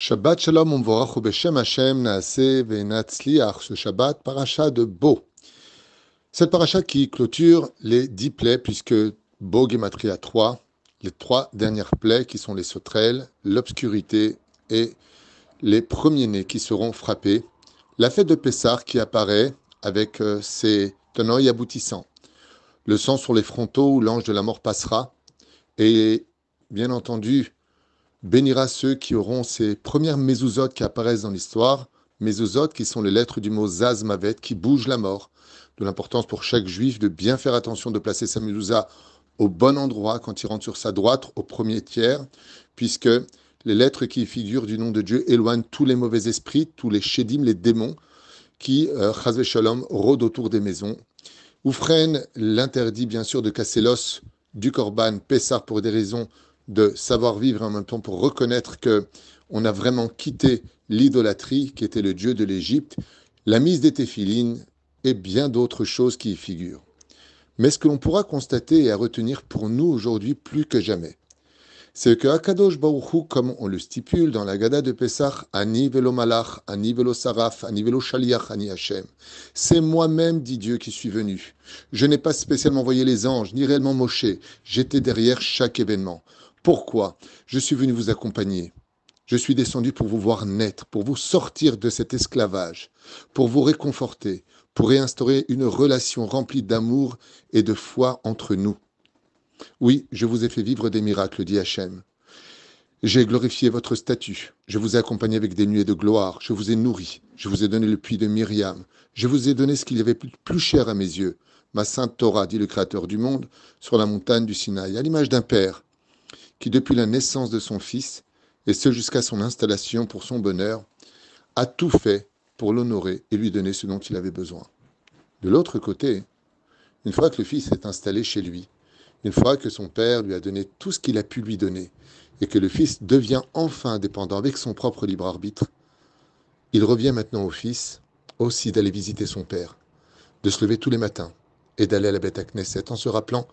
Shabbat Shalom Umvorach Beshem Hashem Naaseh Venatzliach, ce Shabbat, paracha de Bo. Cette paracha qui clôture les dix plaies, puisque Bo Gematria 3, les trois dernières plaies qui sont les sauterelles, l'obscurité et les premiers-nés qui seront frappés. La fête de Pessar qui apparaît avec euh, ses tenants aboutissants. Le sang sur les frontaux où l'ange de la mort passera. Et bien entendu, bénira ceux qui auront ces premières mézouzotes qui apparaissent dans l'histoire, Mézouzotes qui sont les lettres du mot Zazmavet qui bouge la mort, de l'importance pour chaque juif de bien faire attention de placer sa mézouza au bon endroit quand il rentre sur sa droite, au premier tiers, puisque les lettres qui figurent du nom de Dieu éloignent tous les mauvais esprits, tous les shedim, les démons qui, euh, Shalom, rôdent autour des maisons. Oufren l'interdit bien sûr de casser l'os du Corban Pessar pour des raisons de savoir vivre en même temps pour reconnaître que on a vraiment quitté l'idolâtrie qui était le dieu de l'Égypte, la mise des téphilines et bien d'autres choses qui y figurent. Mais ce que l'on pourra constater et à retenir pour nous aujourd'hui plus que jamais, c'est que Akadosh Hu, comme on le stipule dans la Gada de Pessah, Ani velo malach, Ani velo saraf, Ani velo shaliach, Ani Hashem, c'est moi-même, dit Dieu, qui suis venu. Je n'ai pas spécialement envoyé les anges, ni réellement Moshe, j'étais derrière chaque événement. Pourquoi Je suis venu vous accompagner. Je suis descendu pour vous voir naître, pour vous sortir de cet esclavage, pour vous réconforter, pour réinstaurer une relation remplie d'amour et de foi entre nous. Oui, je vous ai fait vivre des miracles, dit Hachem. J'ai glorifié votre statut, je vous ai accompagné avec des nuées de gloire, je vous ai nourri, je vous ai donné le puits de Myriam, je vous ai donné ce qu'il y avait de plus cher à mes yeux, ma sainte Torah, dit le Créateur du monde, sur la montagne du Sinaï, à l'image d'un père qui depuis la naissance de son fils, et ce jusqu'à son installation pour son bonheur, a tout fait pour l'honorer et lui donner ce dont il avait besoin. De l'autre côté, une fois que le fils est installé chez lui, une fois que son père lui a donné tout ce qu'il a pu lui donner, et que le fils devient enfin indépendant avec son propre libre arbitre, il revient maintenant au fils aussi d'aller visiter son père, de se lever tous les matins et d'aller à la bête à Knesset en se rappelant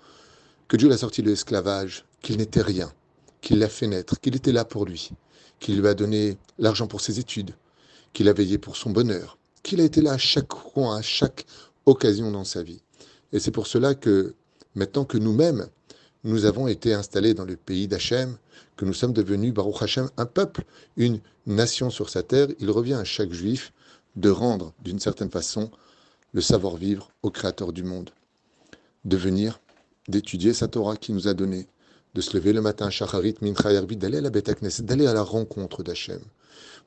que Dieu l'a sorti de l'esclavage qu'il n'était rien, qu'il l'a fait naître, qu'il était là pour lui, qu'il lui a donné l'argent pour ses études, qu'il a veillé pour son bonheur, qu'il a été là à chaque coin, à chaque occasion dans sa vie. Et c'est pour cela que, maintenant que nous-mêmes, nous avons été installés dans le pays d'Hachem, que nous sommes devenus, Baruch Hachem, un peuple, une nation sur sa terre, il revient à chaque juif de rendre, d'une certaine façon, le savoir-vivre au Créateur du monde, de venir, d'étudier sa Torah qui nous a donné de se lever le matin, Shacharit, Mincha, Herbi, d'aller à la Beth d'aller à la rencontre d'Hachem. Vous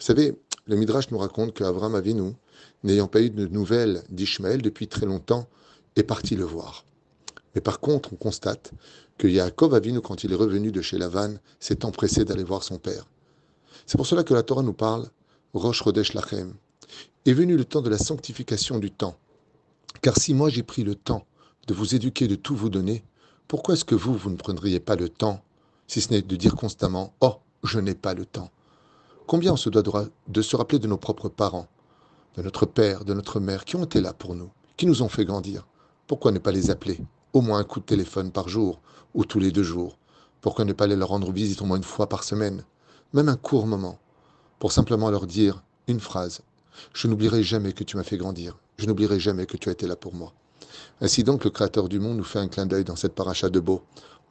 savez, le Midrash nous raconte qu'Avram Avinu, n'ayant pas eu de nouvelles d'Ishmaël depuis très longtemps, est parti le voir. Mais par contre, on constate que Yaakov Avinu, quand il est revenu de chez Lavan, s'est empressé d'aller voir son père. C'est pour cela que la Torah nous parle, Rosh Rodesh Lachem. Est venu le temps de la sanctification du temps. Car si moi j'ai pris le temps de vous éduquer, de tout vous donner, pourquoi est-ce que vous, vous ne prendriez pas le temps, si ce n'est de dire constamment ⁇ Oh, je n'ai pas le temps ⁇ Combien on se doit de se rappeler de nos propres parents, de notre père, de notre mère, qui ont été là pour nous, qui nous ont fait grandir Pourquoi ne pas les appeler Au moins un coup de téléphone par jour, ou tous les deux jours. Pourquoi ne pas aller leur rendre visite au moins une fois par semaine Même un court moment, pour simplement leur dire une phrase. Je n'oublierai jamais que tu m'as fait grandir. Je n'oublierai jamais que tu as été là pour moi. Ainsi donc, le Créateur du monde nous fait un clin d'œil dans cette paracha de Beau.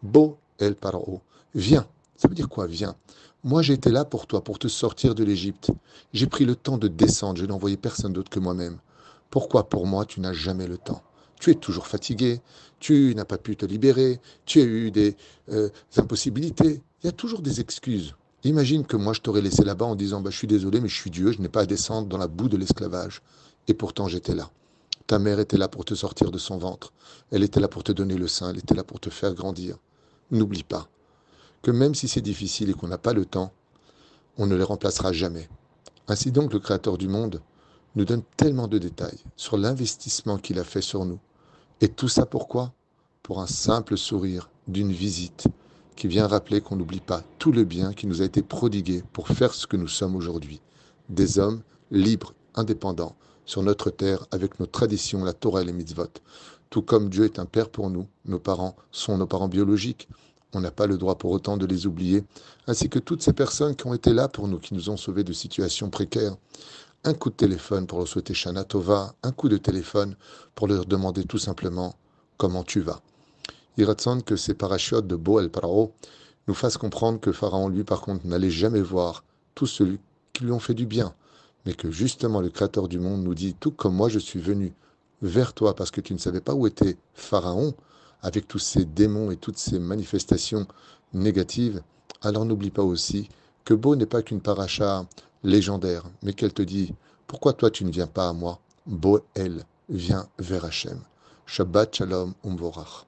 Beau El Paro. Viens. Ça veut dire quoi, viens Moi, j'étais là pour toi, pour te sortir de l'Égypte. J'ai pris le temps de descendre. Je n'ai envoyé personne d'autre que moi-même. Pourquoi pour moi, tu n'as jamais le temps tu es toujours fatigué, tu n'as pas pu te libérer, tu as eu des euh, impossibilités. Il y a toujours des excuses. Imagine que moi je t'aurais laissé là-bas en disant bah, Je suis désolé, mais je suis Dieu, je n'ai pas à descendre dans la boue de l'esclavage. Et pourtant j'étais là. Ta mère était là pour te sortir de son ventre. Elle était là pour te donner le sein. Elle était là pour te faire grandir. N'oublie pas que même si c'est difficile et qu'on n'a pas le temps, on ne les remplacera jamais. Ainsi donc, le Créateur du monde nous donne tellement de détails sur l'investissement qu'il a fait sur nous. Et tout ça pourquoi Pour un simple sourire d'une visite qui vient rappeler qu'on n'oublie pas tout le bien qui nous a été prodigué pour faire ce que nous sommes aujourd'hui. Des hommes libres, indépendants, sur notre terre avec nos traditions, la Torah et les mitzvot. Tout comme Dieu est un père pour nous, nos parents sont nos parents biologiques. On n'a pas le droit pour autant de les oublier, ainsi que toutes ces personnes qui ont été là pour nous, qui nous ont sauvés de situations précaires. Un coup de téléphone pour leur souhaiter Shana Tova, un coup de téléphone pour leur demander tout simplement comment tu vas. Il ressemble que ces parachutes de Bo El Paro nous fassent comprendre que Pharaon, lui, par contre, n'allait jamais voir tous ceux qui lui ont fait du bien, mais que justement le Créateur du monde nous dit, tout comme moi je suis venu vers toi parce que tu ne savais pas où était Pharaon, avec tous ses démons et toutes ses manifestations négatives, alors n'oublie pas aussi que Bo n'est pas qu'une paracha légendaire, mais qu'elle te dit Pourquoi toi tu ne viens pas à moi Bo elle, vient vers Hachem. Shabbat Shalom Umvorach.